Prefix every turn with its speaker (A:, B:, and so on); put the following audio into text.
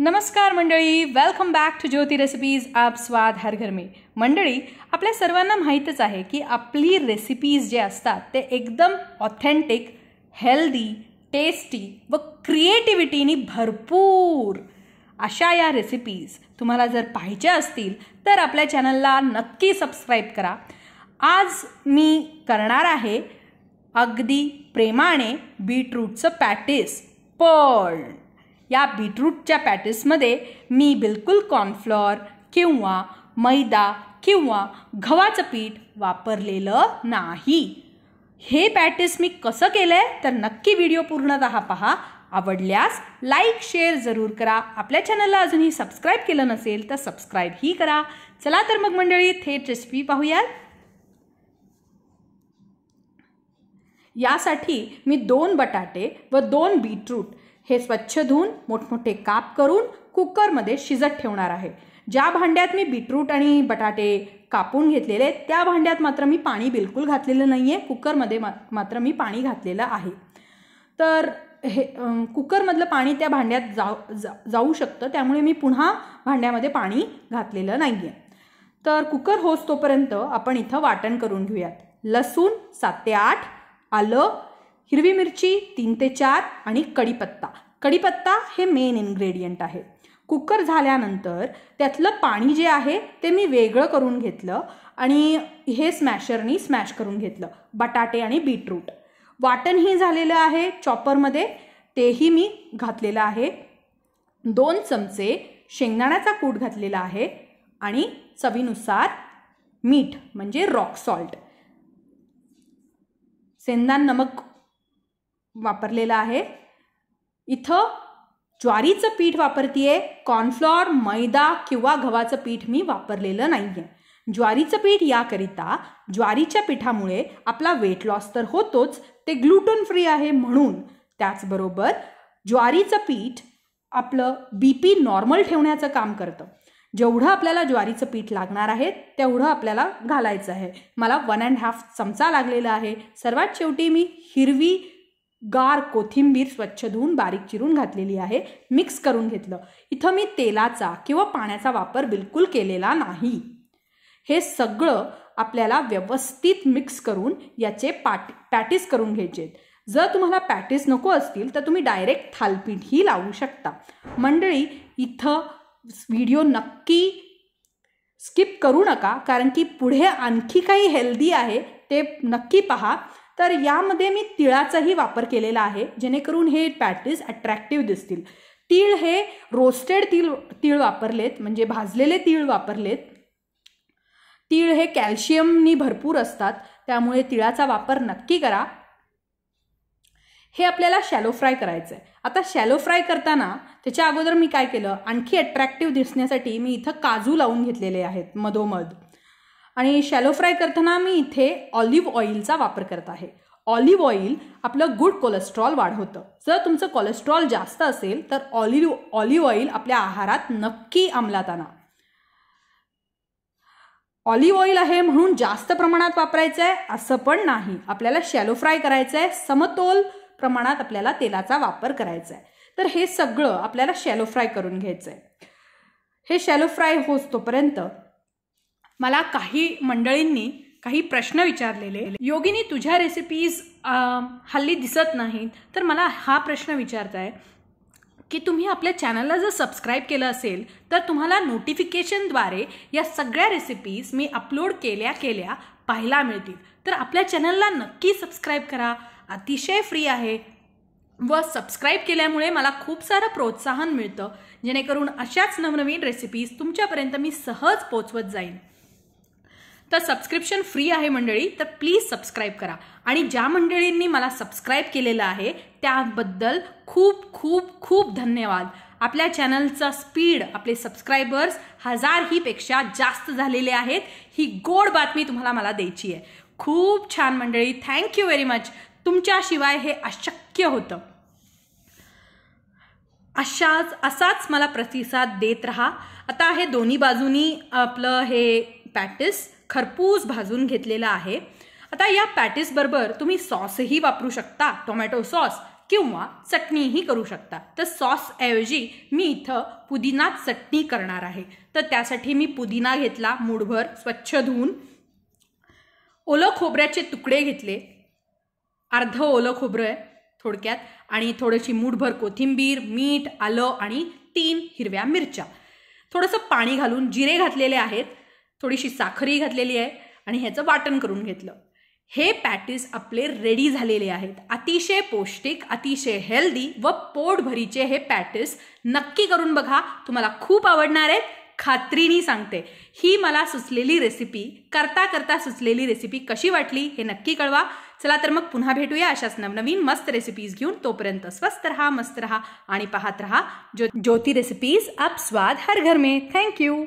A: नमस्कार मंडळी welcome back to Jyoti recipes आप स्वाद हर घर में मंडळी आपल्या सर्वांना माहीतच आहे की आपली रेसिपीज जे असतात ते एकदम ऑथेंटिक हेल्दी टेस्टी व क्रिएटिव्हिटीनी भरपूर अशा या रेसिपीज तुम्हाला जर पाहिजे असतील तर आपल्या चॅनलला नक्की सबस्क्राईब करा आज मी करणार आहे अगदी प्रेमाने बीटरूटचं पॅटिस पण या बीटरूटच्या पॅटेसमध्ये मी बिलकुल कॉर्नफ्लॉर किंवा मैदा किंवा गव्हाचं पीठ वापरलेलं नाही हे पॅटीस मी कसं केलं आहे तर नक्की व्हिडिओ पूर्णतः पहा आवडल्यास लाईक शेअर जरूर करा आपल्या चॅनलला अजूनही सबस्क्राईब केलं नसेल तर सबस्क्राईबही करा चला तर मग मंडळी थेट रेसिपी पाहूयात यासाठी मी दोन बटाटे व दोन बीटरूट हे स्वच्छ धुवून मोठमोठे काप करून कुकरमध्ये शिजत ठेवणार आहे ज्या भांड्यात मी बीटरूट आणि बटाटे कापून घेतलेले त्या भांड्यात मात्र मी पाणी बिलकुल घातलेलं नाही आहे कुकरमध्ये मा मात्र मी पाणी घातलेलं आहे तर हे कुकरमधलं पाणी त्या भांड्यात जाऊ जा जाऊ शकतं त्यामुळे मी पुन्हा भांड्यामध्ये पाणी घातलेलं नाही आहे तर कुकर होस तोपर्यंत आपण इथं वाटण करून घेऊयात लसूण सात ते आठ आलं हिरवी मिरची तीन ते चार आणि कढीपत्ता कडीपत्ता हे मेन इन्ग्रेडियंट आहे कुकर झाल्यानंतर त्यातलं पाणी जे आहे ते मी वेगळं करून घेतलं आणि हे स्मॅशरनी स्मॅश करून घेतलं बटाटे आणि बीटरूट वाटणही झालेलं आहे चॉपरमध्ये तेही मी घातलेलं आहे दोन चमचे शेंगदाण्याचा कूट घातलेला आहे आणि चवीनुसार मीठ म्हणजे रॉक सॉल्ट सेंदा नमक वापरलेलं आहे इथं ज्वारीचं पीठ वापरतीये कॉर्नफ्लॉर मैदा किंवा गव्हाचं पीठ मी वापरलेलं नाही आहे ज्वारीचं पीठ याकरिता ज्वारीच्या पिठामुळे आपला वेट लॉस तर होतोच ते ग्लुटन फ्री आहे म्हणून त्याचबरोबर ज्वारीचं पीठ आपलं बी पी नॉर्मल ठेवण्याचं काम करतं जेवढं आपल्याला ज्वारीचं पीठ लागणार आहे तेवढं आपल्याला घालायचं आहे मला वन अँड हाफ चमचा लागलेला आहे सर्वात शेवटी मी हिरवी गार कोथिंबीर स्वच्छ धुवून बारीक चिरून घातलेली आहे मिक्स करून घेतलं इथं मी तेलाचा किंवा पाण्याचा वापर बिलकुल केलेला नाही हे सगळं आपल्याला व्यवस्थित मिक्स करून याचे पाट पॅटीस करून घ्यायचे जर तुम्हाला पॅटीस नको असतील तर तुम्ही डायरेक्ट थालपीठही लावू शकता मंडळी इथं व्हिडिओ नक्की स्किप करू नका कारण की पुढे आणखी काही हेल्दी आहे ते नक्की पहा तर यामध्ये मी तिळाचाही वापर केलेला आहे जेणेकरून हे पॅटीस अट्रॅक्टिव्ह दिसतील तीळ हे रोस्टेड तीळ तीळ वापरलेत म्हणजे भाजलेले तीळ वापरलेत तीळ हे कॅल्शियमनी भरपूर असतात त्यामुळे तिळाचा वापर नक्की करा हे आपल्याला शॅलो फ्राय करायचं आहे आता शॅलो फ्राय करताना त्याच्या अगोदर मी काय केलं आणखी अट्रॅक्टिव्ह दिसण्यासाठी मी इथं काजू लावून घेतलेले आहेत मधोमध आणि शॅलो फ्राय करताना मी इथे ऑलिव्ह ऑइलचा वापर करत आहे ऑलिव्ह ऑइल आपलं गुड कोलेस्ट्रॉल वाढवतं जर तुमचं कोलेस्ट्रॉल जास्त असेल तर ऑलिव्ह ऑलिव्ह ऑइल आपल्या आहारात नक्की अंमलात आणा ऑलिव्ह ऑइल आहे म्हणून जास्त प्रमाणात वापरायचं आहे असं पण नाही आपल्याला शॅलो फ्राय करायचं आहे समतोल प्रमाणात आपल्याला तेलाचा वापर करायचा आहे तर हे सगळं आपल्याला शॅलो फ्राय करून घ्यायचं आहे हे शॅलो फ्राय होतोपर्यंत मला काही मंडळींनी काही प्रश्न विचारलेले योगिनी तुझ्या रेसिपीज हल्ली दिसत नाहीत तर मला हा प्रश्न विचारताय की तुम्ही आपल्या चॅनलला जर सबस्क्राईब केलं असेल तर तुम्हाला नोटिफिकेशनद्वारे या सगळ्या रेसिपीज मी अपलोड केल्या केल्या पाहायला मिळतील तर आपल्या चॅनलला नक्की सबस्क्राईब करा अतिशय फ्री आहे व सबस्क्राईब केल्यामुळे मला खूप सारं प्रोत्साहन मिळतं जेणेकरून अशाच नवनवीन रेसिपीज तुमच्यापर्यंत मी सहज पोचवत जाईन तर सबस्क्रिप्शन फ्री आहे मंडळी तर प्लीज सबस्क्राईब करा आणि ज्या मंडळींनी मला सबस्क्राईब केलेलं आहे त्याबद्दल खूप खूप खूप धन्यवाद आपल्या चॅनलचा स्पीड आपले सबस्क्रायबर्स हजार ही पेक्षा जास्त झालेले आहेत ही गोड बातमी तुम्हाला मला द्यायची आहे खूप छान मंडळी थँक्यू व्हेरी मच तुमच्याशिवाय हे अशक्य होतं अशाच असाच मला प्रतिसाद देत रहा आता हे दोन्ही बाजूनी आपलं हे पॅटिस खरपूस भाजून घेतलेला आहे आता या पॅटिसबरोबर तुम्ही सॉसही वापरू शकता टोमॅटो सॉस किंवा चटणीही करू शकता तर सॉस ऐवजी मी इथं पुदिना चटणी करणार आहे तर त्यासाठी मी पुदिना घेतला मूडभर स्वच्छ धुवून ओलं खोबऱ्याचे तुकडे घेतले अर्ध ओलं खोबरं आहे थोडक्यात आणि थोडीशी मूठभर कोथिंबीर मीठ आलं आणि तीन हिरव्या मिरच्या थोडंसं पाणी घालून जिरे घातलेले आहेत थोडीशी साखरही घातलेली आहे आणि ह्याचं वाटण करून घेतलं हे पॅटीस आपले रेडी झालेले आहेत अतिशय पौष्टिक अतिशय हेल्दी व पोटभरीचे हे पॅटीस नक्की करून बघा तुम्हाला खूप आवडणार आहेत खात्रीनी सांगते ही मला सुचलेली रेसिपी करता करता सुचलेली रेसिपी कशी वाटली हे नक्की कळवा चला तर मग पुन्हा भेटूया अशाच नवनवीन मस्त रेसिपीज घेऊन तोपर्यंत स्वस्त रहा मस्त रहा आणि पाहत रहा ज्योती रेसिपीज आप स्वाद हर घर में थँक्यू